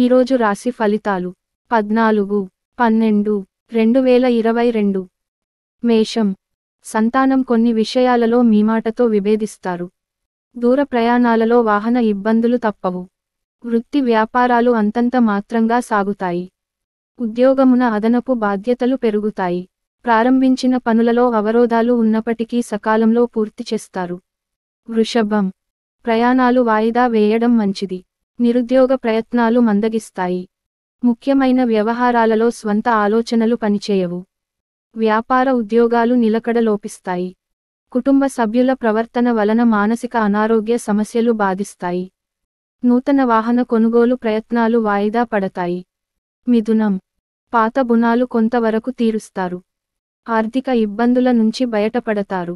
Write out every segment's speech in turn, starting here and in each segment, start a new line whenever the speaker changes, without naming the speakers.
ఈరోజు రాశి ఫలితాలు పద్నాలుగు పన్నెండు రెండు వేల ఇరవై రెండు మేషం సంతానం కొన్ని విషయాలలో మీ మాటతో విభేదిస్తారు దూర ప్రయాణాలలో వాహన ఇబ్బందులు తప్పవు వృత్తి వ్యాపారాలు అంతంత మాత్రంగా సాగుతాయి ఉద్యోగమున అదనపు బాధ్యతలు పెరుగుతాయి ప్రారంభించిన పనులలో అవరోధాలు ఉన్నప్పటికీ సకాలంలో పూర్తి చేస్తారు వృషభం ప్రయాణాలు వాయిదా వేయడం మంచిది నిరుద్యోగ ప్రయత్నాలు మందగిస్తాయి ముఖ్యమైన వ్యవహారాలలో స్వంత ఆలోచనలు పనిచేయవు వ్యాపార ఉద్యోగాలు నిలకడ లోపిస్తాయి కుటుంబ సభ్యుల ప్రవర్తన వలన మానసిక అనారోగ్య సమస్యలు బాధిస్తాయి నూతన వాహన కొనుగోలు ప్రయత్నాలు వాయిదా పడతాయి మిథునం పాత బుణాలు కొంతవరకు తీరుస్తారు ఆర్థిక ఇబ్బందుల నుంచి బయటపడతారు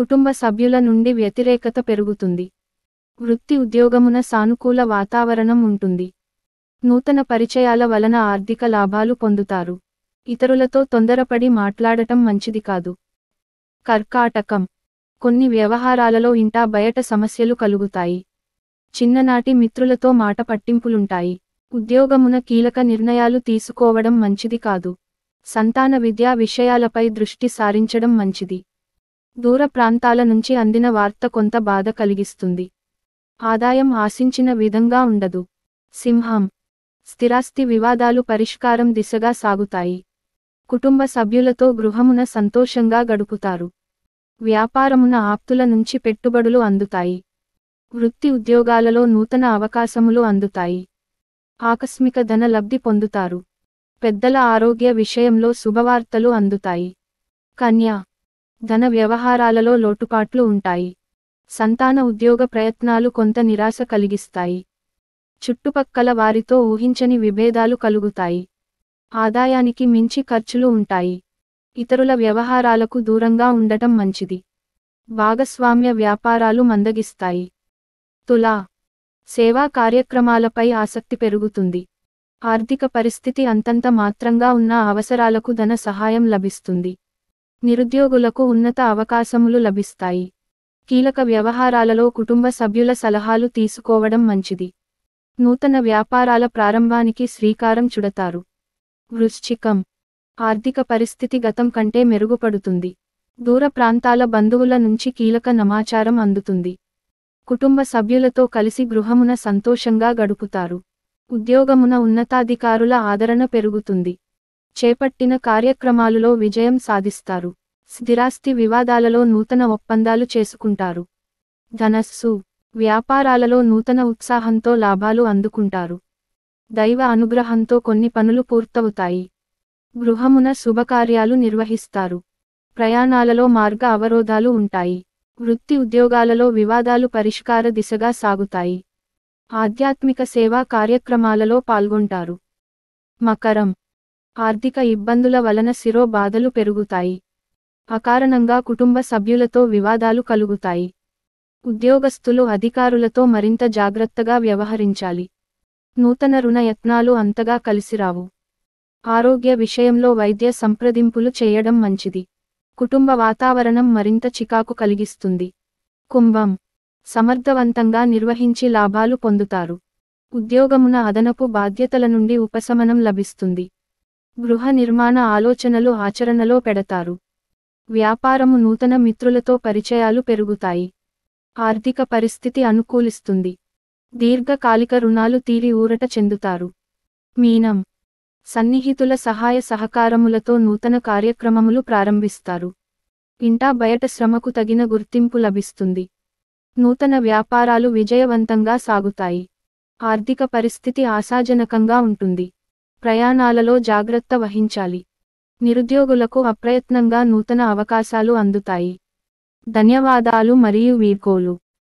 కుటుంబ సభ్యుల నుండి వ్యతిరేకత పెరుగుతుంది వృత్తి ఉద్యోగమున సానుకూల వాతావరణం ఉంటుంది నూతన పరిచయాల వలన ఆర్థిక లాభాలు పొందుతారు ఇతరులతో తొందరపడి మాట్లాడటం మంచిది కాదు కర్కాటకం కొన్ని వ్యవహారాలలో ఇంటా బయట సమస్యలు కలుగుతాయి చిన్ననాటి మిత్రులతో మాట పట్టింపులుంటాయి ఉద్యోగమున కీలక నిర్ణయాలు తీసుకోవడం మంచిది కాదు సంతాన విద్యా విషయాలపై దృష్టి సారించడం మంచిది దూర ప్రాంతాల నుంచి అందిన వార్త కొంత బాధ కలిగిస్తుంది ఆదాయం ఆశించిన విధంగా ఉండదు సింహం స్థిరాస్తి వివాదాలు పరిష్కారం దిశగా సాగుతాయి కుటుంబ సభ్యులతో గృహమున సంతోషంగా గడుపుతారు వ్యాపారమున ఆప్తుల నుంచి పెట్టుబడులు అందుతాయి వృత్తి ఉద్యోగాలలో నూతన అవకాశములు అందుతాయి ఆకస్మిక ధన లబ్ధి పొందుతారు పెద్దల ఆరోగ్య విషయంలో శుభవార్తలు అందుతాయి కన్యా ధన వ్యవహారాలలో లోటుపాట్లు ఉంటాయి సంతాన ఉద్యోగ ప్రయత్నాలు కొంత నిరాశ కలిగిస్తాయి చుట్టుపక్కల వారితో ఊహించని విభేదాలు కలుగుతాయి ఆదాయానికి మించి ఖర్చులు ఉంటాయి ఇతరుల వ్యవహారాలకు దూరంగా ఉండటం మంచిది భాగస్వామ్య వ్యాపారాలు మందగిస్తాయి తులా సేవా కార్యక్రమాలపై ఆసక్తి పెరుగుతుంది ఆర్థిక పరిస్థితి అంతంత మాత్రంగా ఉన్న అవసరాలకు ధన సహాయం లభిస్తుంది నిరుద్యోగులకు ఉన్నత అవకాశములు లభిస్తాయి కీలక వ్యవహారాలలో కుటుంబ సభ్యుల సలహాలు తీసుకోవడం మంచిది నూతన వ్యాపారాల ప్రారంభానికి శ్రీకారం చుడతారు వృశ్చికం ఆర్థిక పరిస్థితి గతం కంటే మెరుగుపడుతుంది దూర ప్రాంతాల బంధువుల నుంచి కీలక నమాచారం అందుతుంది కుటుంబ సభ్యులతో కలిసి గృహమున సంతోషంగా గడుపుతారు ఉద్యోగమున ఉన్నతాధికారుల ఆదరణ పెరుగుతుంది చేపట్టిన కార్యక్రమాలులో విజయం సాధిస్తారు స్థిరాస్తి వివాదాలలో నూతన ఒప్పందాలు చేసుకుంటారు ధనస్సు వ్యాపారాలలో నూతన ఉత్సాహంతో లాభాలు అందుకుంటారు దైవ అనుగ్రహంతో కొన్ని పనులు పూర్తవుతాయి గృహమున శుభకార్యాలు నిర్వహిస్తారు ప్రయాణాలలో మార్గ అవరోధాలు ఉంటాయి వృత్తి ఉద్యోగాలలో వివాదాలు పరిష్కార దిశగా సాగుతాయి ఆధ్యాత్మిక సేవా కార్యక్రమాలలో పాల్గొంటారు మకరం ఆర్థిక ఇబ్బందుల వలన శిరో బాధలు పెరుగుతాయి అకారణంగా కుటుంబ సభ్యులతో వివాదాలు కలుగుతాయి ఉద్యోగస్తులు అధికారులతో మరింత జాగ్రత్తగా వ్యవహరించాలి నూతన రుణ యత్నాలు అంతగా కలిసిరావు ఆరోగ్య విషయంలో వైద్య సంప్రదింపులు చేయడం మంచిది కుటుంబ వాతావరణం మరింత చికాకు కలిగిస్తుంది కుంభం సమర్థవంతంగా నిర్వహించి లాభాలు పొందుతారు ఉద్యోగమున అదనపు బాధ్యతల నుండి ఉపశమనం లభిస్తుంది గృహ నిర్మాణ ఆలోచనలు ఆచరణలో పెడతారు వ్యాపారము నూతన మిత్రులతో పరిచయాలు పెరుగుతాయి ఆర్థిక పరిస్థితి అనుకూలిస్తుంది దీర్ఘకాలిక రుణాలు తీరి ఊరట చెందుతారు మీనం సన్నిహితుల సహాయ సహకారములతో నూతన కార్యక్రమములు ప్రారంభిస్తారు ఇంటా బయట శ్రమకు తగిన గుర్తింపు లభిస్తుంది నూతన వ్యాపారాలు విజయవంతంగా సాగుతాయి ఆర్థిక పరిస్థితి ఆశాజనకంగా ఉంటుంది ప్రయాణాలలో జాగ్రత్త వహించాలి నిరుద్యోగులకు అప్రయత్నంగా నూతన అవకాశాలు అందుతాయి ధన్యవాదాలు మరియు వీర్కోలు